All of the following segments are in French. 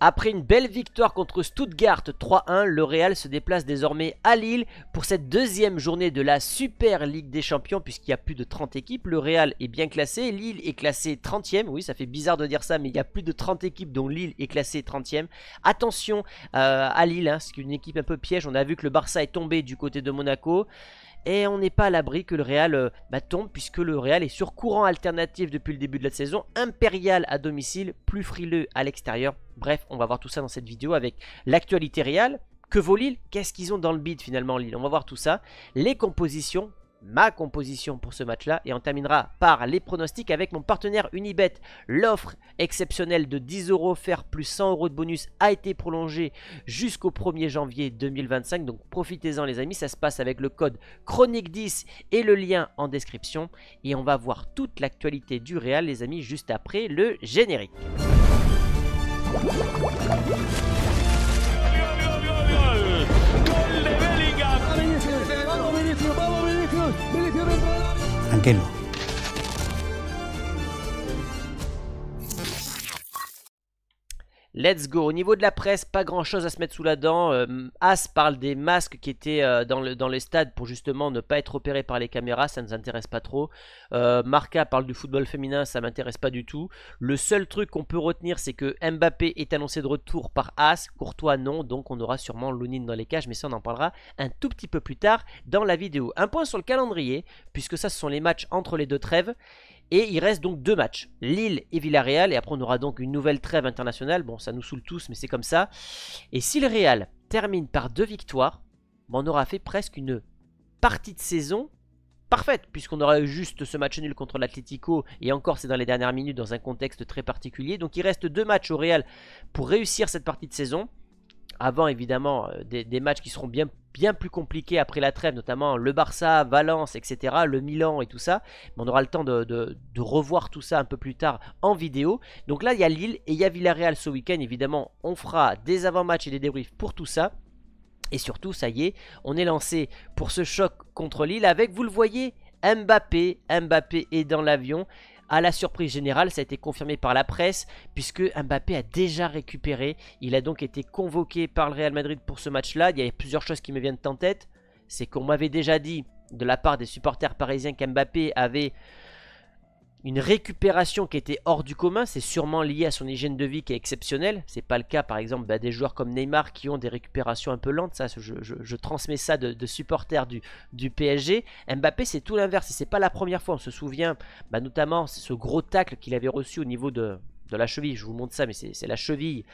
Après une belle victoire contre Stuttgart 3-1, le Real se déplace désormais à Lille pour cette deuxième journée de la Super Ligue des Champions puisqu'il y a plus de 30 équipes. Le Real est bien classé, Lille est classé 30e. Oui, ça fait bizarre de dire ça, mais il y a plus de 30 équipes dont Lille est classé 30e. Attention euh, à Lille, hein, c'est une équipe un peu piège. On a vu que le Barça est tombé du côté de Monaco. Et on n'est pas à l'abri que le Real euh, bah, tombe puisque le Real est sur courant alternatif depuis le début de la saison. Impérial à domicile, plus frileux à l'extérieur. Bref, on va voir tout ça dans cette vidéo avec l'actualité Real. Que vaut l'île Qu'est-ce qu'ils ont dans le bid finalement Lille On va voir tout ça. Les compositions, ma composition pour ce match-là. Et on terminera par les pronostics avec mon partenaire Unibet. L'offre exceptionnelle de 10 euros faire plus 100 euros de bonus a été prolongée jusqu'au 1er janvier 2025. Donc profitez-en les amis, ça se passe avec le code Chronique10 et le lien en description. Et on va voir toute l'actualité du Real les amis juste après le générique. Marquelo. Let's go. Au niveau de la presse, pas grand chose à se mettre sous la dent. Euh, As parle des masques qui étaient euh, dans, le, les stades pour justement ne pas être opérés par les caméras. Ça ne nous intéresse pas trop. Euh, Marca parle du football féminin. Ça m'intéresse pas du tout. Le seul truc qu'on peut retenir, c'est que Mbappé est annoncé de retour par As. Courtois, non. Donc on aura sûrement Lounine dans les cages. Mais ça, on en parlera un tout petit peu plus tard dans la vidéo. Un point sur le calendrier, puisque ça, ce sont les matchs entre les deux trêves. Et il reste donc deux matchs, Lille et Villarreal, et après on aura donc une nouvelle trêve internationale, bon ça nous saoule tous mais c'est comme ça. Et si le Real termine par deux victoires, ben, on aura fait presque une partie de saison parfaite, puisqu'on aura eu juste ce match nul contre l'Atlético, et encore c'est dans les dernières minutes dans un contexte très particulier. Donc il reste deux matchs au Real pour réussir cette partie de saison avant évidemment euh, des, matchs qui seront bien, bien plus compliqués après la trêve, notamment le Barça, Valence, etc., le Milan et tout ça. Mais on aura le temps de, de revoir tout ça un peu plus tard en vidéo. Donc là, il y a Lille et il y a Villarreal ce week-end. Évidemment, on fera des avant-matchs et des débriefs pour tout ça. Et surtout, ça y est, on est lancé pour ce choc contre Lille avec, vous le voyez, Mbappé. Mbappé est dans l'avion. À la surprise générale, ça a été confirmé par la presse puisque Mbappé a déjà récupéré. Il a donc été convoqué par le Real Madrid pour ce match-là. Il y a plusieurs choses qui me viennent en tête. C'est qu'on m'avait déjà dit de la part des supporters parisiens qu'Mbappé avait une récupération qui était hors du commun, c'est sûrement lié à son hygiène de vie qui est exceptionnelle. C'est pas le cas par exemple bah, des joueurs comme Neymar qui ont des récupérations un peu lentes. Ça, je, transmets ça de, supporters du, PSG. Mbappé, c'est tout l'inverse. Et c'est pas la première fois. On se souvient bah, notamment ce gros tacle qu'il avait reçu au niveau de, la cheville, je vous montre ça, mais c'est la cheville.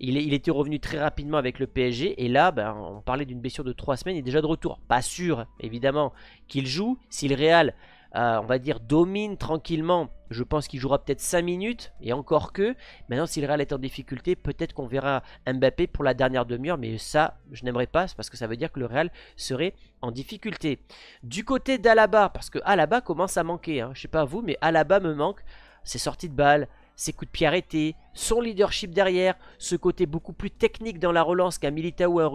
Il, était revenu très rapidement avec le PSG, et là, bah, on parlait d'une blessure de 3 semaines, il est déjà de retour. Pas sûr, évidemment, qu'il joue. S'il le Real euh, on va dire, domine tranquillement, je pense qu'il jouera peut-être 5 minutes, et encore que. Maintenant, si le Real est en difficulté, peut-être qu'on verra Mbappé pour la dernière demi-heure, mais ça, je n'aimerais pas, parce que ça veut dire que le Real serait en difficulté. Du côté d'Alaba, parce que Alaba commence à manquer, hein. je ne sais pas vous, mais Alaba me manque, ses sorties de balles, ses coups de pied arrêtés, son leadership derrière, ce côté beaucoup plus technique dans la relance qu'un Milita ou un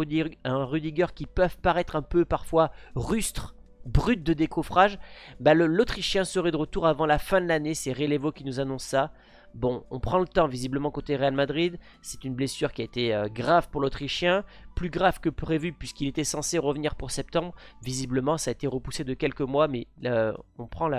un Rudiger qui peuvent paraître un peu parfois rustres brut de décoffrage, bah, l'Autrichien serait de retour avant la fin de l'année, c'est Relevo qui nous annonce ça. Bon, on prend le temps visiblement côté Real Madrid, c'est une blessure qui a été euh, grave pour l'Autrichien, plus grave que prévu puisqu'il était censé revenir pour septembre, visiblement ça a été repoussé de quelques mois, mais euh, on, prend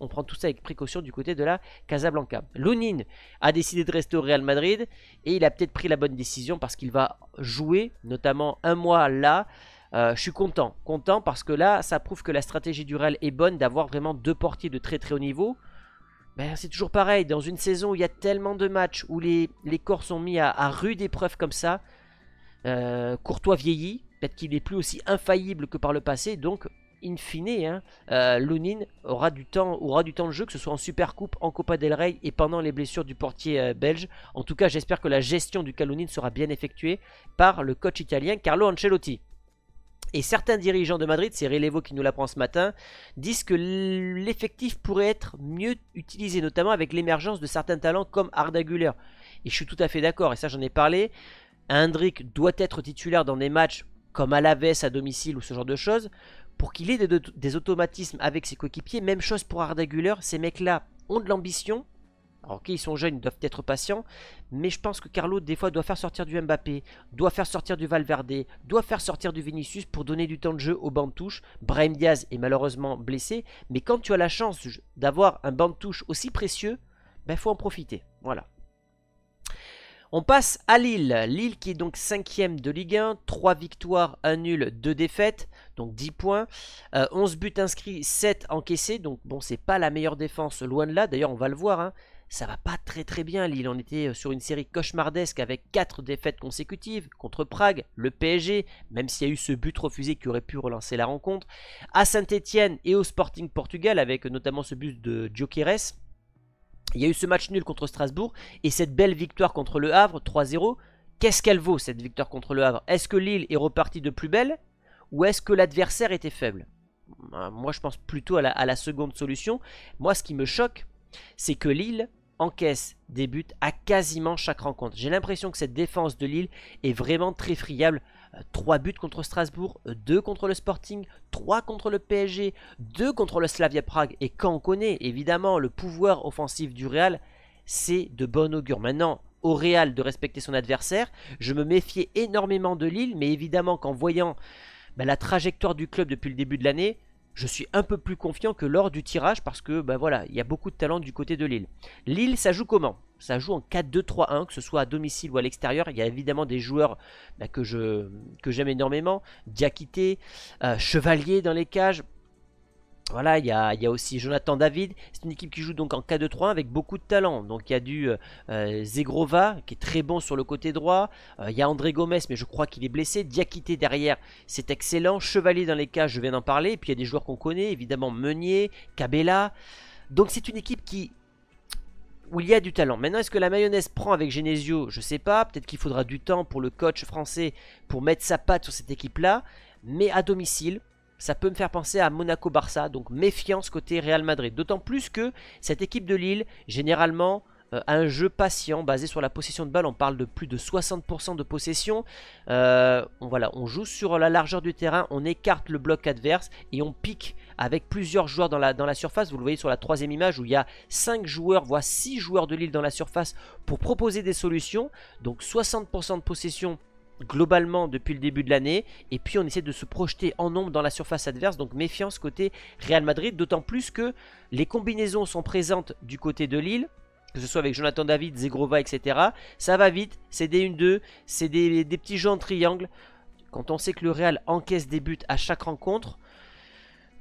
on prend tout ça avec précaution du côté de la Casablanca. Lunin a décidé de rester au Real Madrid et il a peut-être pris la bonne décision parce qu'il va jouer notamment un mois là, euh, je suis content, content parce que là, ça prouve que la stratégie du Real est bonne d'avoir vraiment deux portiers de très très haut niveau. Ben, c'est toujours pareil, dans une saison où il y a tellement de matchs, où les, les corps sont mis à, rude épreuve comme ça, euh, Courtois vieillit, peut-être qu'il n'est plus aussi infaillible que par le passé, donc in fine, hein, euh, aura du, temps, aura du temps de jeu, que ce soit en Super Coupe, en Copa del Rey et pendant les blessures du portier belge. En tout cas, j'espère que la gestion du cas sera bien effectuée par le coach italien Carlo Ancelotti. Et certains dirigeants de Madrid, c'est Relevo qui nous l'apprend ce matin, disent que l'effectif pourrait être mieux utilisé, notamment avec l'émergence de certains talents comme Arda Güler. Et je suis tout à fait d'accord, et ça j'en ai parlé. Hendrik doit être titulaire dans des matchs comme à Alaves à domicile ou ce genre de choses, pour qu'il ait des, automatismes avec ses coéquipiers. Même chose pour Arda Güler, ces mecs-là ont de l'ambition, alors ok, ils sont jeunes, ils doivent être patients, mais je pense que Carlo, des fois, doit faire sortir du Mbappé, doit faire sortir du Valverde, doit faire sortir du Vinicius pour donner du temps de jeu au banc de touche. Brahim Diaz est malheureusement blessé, mais quand tu as la chance d'avoir un banc de touche aussi précieux, il ben, faut en profiter. Voilà. On passe à Lille. Lille qui est donc 5ème de Ligue 1, 3 victoires, 1 nul, 2 défaites, donc 10 points. 11 euh, buts inscrits, 7 encaissés, donc bon, c'est pas la meilleure défense, loin de là. D'ailleurs, on va le voir, hein ça va pas très très bien. Lille en était euh, sur une série cauchemardesque avec 4 défaites consécutives contre Prague, le PSG, même s'il y a eu ce but refusé qui aurait pu relancer la rencontre, à Saint-Etienne et au Sporting Portugal avec euh, notamment ce but de Jokeres. Il y a eu ce match nul contre Strasbourg et cette belle victoire contre le Havre 3-0. Qu'est-ce qu'elle vaut cette victoire contre le Havre Est-ce que Lille est repartie de plus belle ou est-ce que l'adversaire était faible Moi je pense plutôt à la seconde solution. Moi ce qui me choque, c'est que Lille encaisse des buts à quasiment chaque rencontre. J'ai l'impression que cette défense de Lille est vraiment très friable. 3 euh, buts contre Strasbourg, 2 euh, contre le Sporting, 3 contre le PSG, 2 contre le Slavia Prague. Et quand on connaît évidemment le pouvoir offensif du Real, c'est de bon augure. Maintenant, au Real de respecter son adversaire, je me méfiais énormément de Lille, mais évidemment qu'en voyant ben, la trajectoire du club depuis le début de l'année, je suis un peu plus confiant que lors du tirage parce que ben voilà, il y a beaucoup de talent du côté de Lille. Lille, ça joue comment Ça joue en 4-2-3-1, que ce soit à domicile ou à l'extérieur. Il y a évidemment des joueurs bah, que je que j'aime énormément, Diakité, euh, Chevalier dans les cages, voilà, il y, a, aussi Jonathan David. C'est une équipe qui joue donc en 4-2-3 avec beaucoup de talent. Donc il y a du euh, euh, Zegrova qui est très bon sur le côté droit. Euh, il y a André Gomez, mais je crois qu'il est blessé. Diakité derrière, c'est excellent. Chevalier dans les cas, je viens d'en parler. Et puis il y a des joueurs qu'on connaît, évidemment Meunier, Cabella. Donc c'est une équipe qui où il y a du talent. Maintenant, est-ce que la mayonnaise prend avec Genesio Je ne sais pas. Peut-être qu'il faudra du temps pour le coach français pour mettre sa patte sur cette équipe-là. Mais à domicile, ça peut me faire penser à Monaco-Barça, donc méfiance côté Real Madrid. D'autant plus que cette équipe de Lille, généralement, euh, a un jeu patient basé sur la possession de balle. On parle de plus de 60% de possession. Euh, on, voilà, on joue sur la largeur du terrain, on écarte le bloc adverse et on pique avec plusieurs joueurs dans la, dans la surface. Vous le voyez sur la troisième image où il y a 5 joueurs, voire 6 joueurs de Lille dans la surface pour proposer des solutions. Donc 60% de possession globalement depuis le début de l'année. Et puis on essaie de se projeter en nombre dans la surface adverse. Donc méfiance côté Real Madrid. D'autant plus que les combinaisons sont présentes du côté de Lille. Que ce soit avec Jonathan David, Zegrova, etc. Ça va vite. C'est des 1-2. C'est des, petits jeux en triangle. Quand on sait que le Real encaisse des buts à chaque rencontre.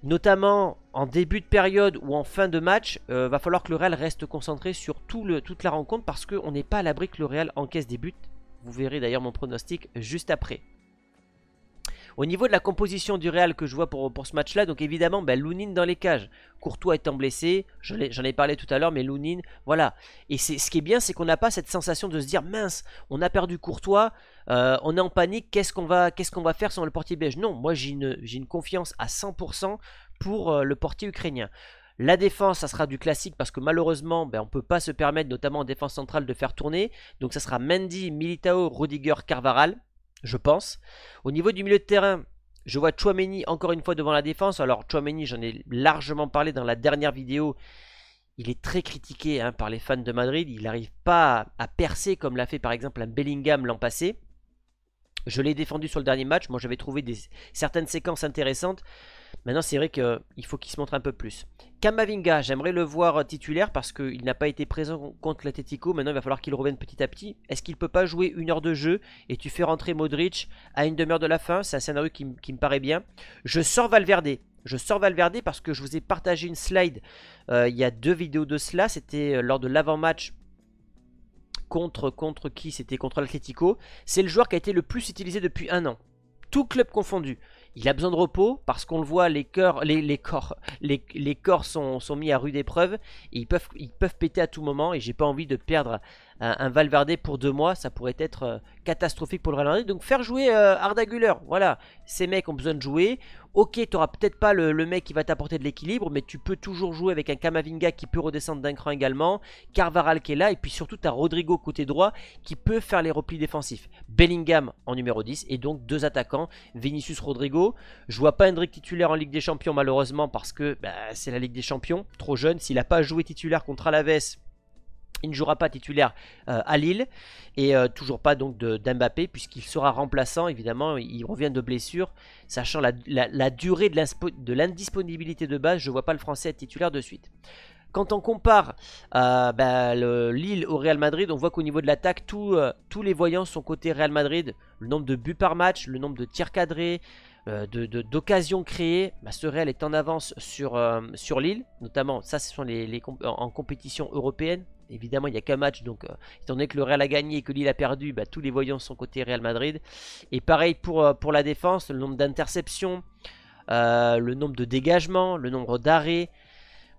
Notamment en début de période ou en fin de match, euh, va falloir que le Real reste concentré sur tout le, toute la rencontre parce qu'on n'est pas à l'abri que le Real encaisse des buts vous verrez d'ailleurs mon pronostic juste après. Au niveau de la composition du Real que je vois pour, pour ce match-là, donc évidemment, ben, bah, Lounine dans les cages. Courtois étant blessé, j'en ai, parlé tout à l'heure, mais Lounine, voilà. Et ce qui est bien, c'est qu'on n'a pas cette sensation de se dire, mince, on a perdu Courtois, euh, on est en panique, qu'est-ce qu'on va, va, faire sans le portier belge Non, moi j'ai une, confiance à 100% pour euh, le portier ukrainien. La défense, ça sera du classique parce que malheureusement, ben, on ne peut pas se permettre, notamment en défense centrale, de faire tourner. Donc ça sera Mendy, Militao, Rudiger, Carvaral, je pense. Au niveau du milieu de terrain, je vois Chouameni encore une fois devant la défense. Alors Chouameni, j'en ai largement parlé dans la dernière vidéo. Il est très critiqué hein, par les fans de Madrid. Il n'arrive pas à percer comme l'a fait par exemple un Bellingham l'an passé. Je l'ai défendu sur le dernier match. Moi, j'avais trouvé certaines séquences intéressantes. Maintenant, c'est vrai qu'il faut qu'il se montre un peu plus. Kamavinga, j'aimerais le voir titulaire parce qu'il n'a pas été présent contre l'Atletico. Maintenant, il va falloir qu'il revienne petit à petit. Est-ce qu'il peut pas jouer une heure de jeu et tu fais rentrer Modric à une demi-heure de la fin C'est un scénario qui, me paraît bien. Je sors Valverde. Je sors Valverde parce que je vous ai partagé une slide euh, il y a deux vidéos de cela. C'était euh, lors de l'avant-match contre, contre qui C'était contre l'Atletico. C'est le joueur qui a été le plus utilisé depuis un an. Tout club confondu. Il a besoin de repos parce qu'on le voit, les, les, corps, les, corps sont, mis à rude épreuve. Et ils peuvent, ils peuvent péter à tout moment et j'ai pas envie de perdre un, Valverde pour deux mois, ça pourrait être euh, catastrophique pour le Real Donc faire jouer euh, Arda Güler, voilà, ces mecs ont besoin de jouer. Ok, tu peut-être pas le, mec qui va t'apporter de l'équilibre, mais tu peux toujours jouer avec un Kamavinga qui peut redescendre d'un cran également, Carvaral qui est là, et puis surtout tu Rodrigo côté droit qui peut faire les replis défensifs. Bellingham en numéro 10, et donc deux attaquants, Vinicius Rodrigo. Je vois pas Hendrik titulaire en Ligue des Champions malheureusement parce que bah, c'est la Ligue des Champions, trop jeune. S'il a pas joué titulaire contre Alaves, il ne jouera pas titulaire euh, à Lille et euh, toujours pas donc d'Mbappé puisqu'il sera remplaçant évidemment, il revient de blessure, sachant la, durée de l'indisponibilité de, base, je ne vois pas le français être titulaire de suite. Quand on compare euh, ben, Lille au Real Madrid, on voit qu'au niveau de l'attaque, tous les voyants sont côté Real Madrid. Le nombre de buts par match, le nombre de tirs cadrés, d'occasions de, créées, ben, ce Real est en avance sur, sur Lille, notamment ça ce sont les, en compétition européenne, Évidemment, il n'y a qu'un match, donc euh, étant donné que le Real a gagné et que Lille a perdu, bah, tous les voyants sont côté Real Madrid. Et pareil pour, euh, pour la défense, le nombre d'interceptions, euh, le nombre de dégagements, le nombre d'arrêts,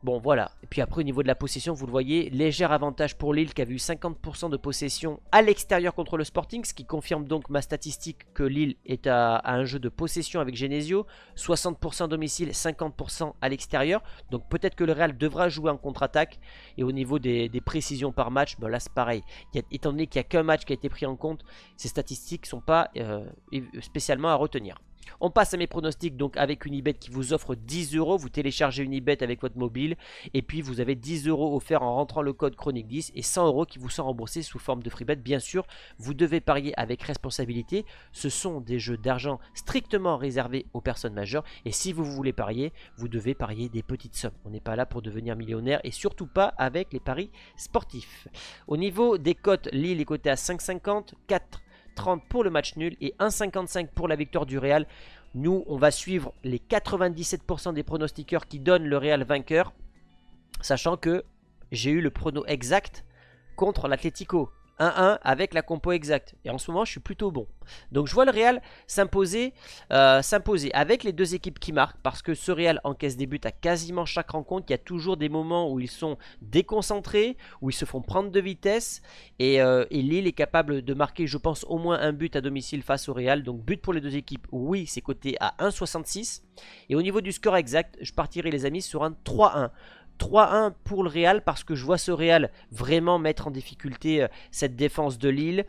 Bon, voilà. Et puis après, au niveau de la possession, vous le voyez, légère avantage pour Lille qui a eu 50% de possession à l'extérieur contre le Sporting, ce qui confirme donc ma statistique que Lille est à, un jeu de possession avec Genesio. 60% domicile, 50% à l'extérieur. Donc peut-être que le Real devra jouer en contre-attaque. Et au niveau des, précisions par match, ben là c'est pareil. étant donné qu'il n'y a qu'un match qui a été pris en compte, ces statistiques ne sont pas euh, spécialement à retenir. On passe à mes pronostics donc avec Unibet qui vous offre 10 euros. Vous téléchargez une Unibet avec votre mobile et puis vous avez 10 euros offerts en rentrant le code Chronique 10 et 100 euros qui vous sont remboursés sous forme de free Bien sûr, vous devez parier avec responsabilité. Ce sont des jeux d'argent strictement réservés aux personnes majeures et si vous voulez parier, vous devez parier des petites sommes. On n'est pas là pour devenir millionnaire et surtout pas avec les paris sportifs. Au niveau des cotes, Lille est cotée à 5,50, 4 30 pour le match nul et 1,55 pour la victoire du Real. Nous, on va suivre les 97% des pronostiqueurs qui donnent le Real vainqueur, sachant que j'ai eu le prono exact contre l'Atlético. 1-1 avec la compo exacte. Et en ce moment, je suis plutôt bon. Donc je vois le Real s'imposer euh, avec les deux équipes qui marquent. Parce que ce Real encaisse des buts à quasiment chaque rencontre. Il y a toujours des moments où ils sont déconcentrés, où ils se font prendre de vitesse. Et, euh, Lille est capable de marquer, je pense, au moins un but à domicile face au Real. Donc but pour les deux équipes, oui, c'est coté à 1,66. Et au niveau du score exact, je partirai les amis sur un 3-1. 3-1 pour le Real parce que je vois ce Real vraiment mettre en difficulté euh, cette défense de Lille.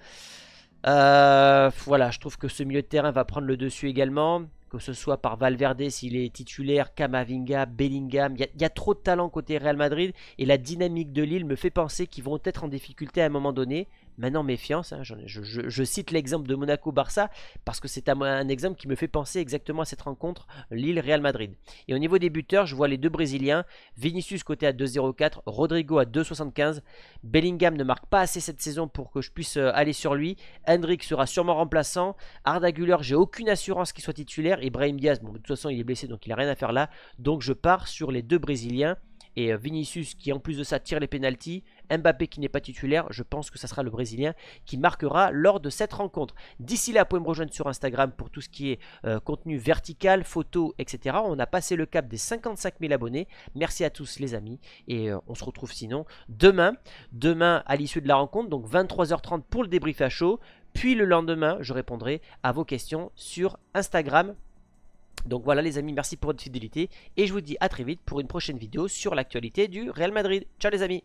Euh, voilà, je trouve que ce milieu de terrain va prendre le dessus également. Que ce soit par Valverde s'il est titulaire, Camavinga, Bellingham. Il y, a trop de talent côté Real Madrid et la dynamique de Lille me fait penser qu'ils vont être en difficulté à un moment donné. Maintenant, méfiance, hein, je, cite l'exemple de Monaco-Barça parce que c'est un, exemple qui me fait penser exactement à cette rencontre Lille-Real Madrid. Et au niveau des buteurs, je vois les deux Brésiliens, Vinicius côté à 2,04, Rodrigo à 2,75. Bellingham ne marque pas assez cette saison pour que je puisse euh, aller sur lui. Hendrick sera sûrement remplaçant. Arda Güler, j'ai aucune assurance qu'il soit titulaire. Ibrahim Diaz, de toute façon, il est blessé donc il n'a rien à faire là. Donc je pars sur les deux Brésiliens et euh, Vinicius qui en plus de ça tire les pénalties, Mbappé qui n'est pas titulaire, je pense que ça sera le Brésilien qui marquera lors de cette rencontre. D'ici là, vous pouvez me rejoindre sur Instagram pour tout ce qui est euh, contenu vertical, photo, etc. On a passé le cap des 55 000 abonnés. Merci à tous les amis et euh, on se retrouve sinon demain, demain à l'issue de la rencontre, donc 23h30 pour le débrief à chaud. Puis le lendemain, je répondrai à vos questions sur Instagram donc voilà les amis, merci pour votre fidélité et je vous dis à très vite pour une prochaine vidéo sur l'actualité du Real Madrid. Ciao les amis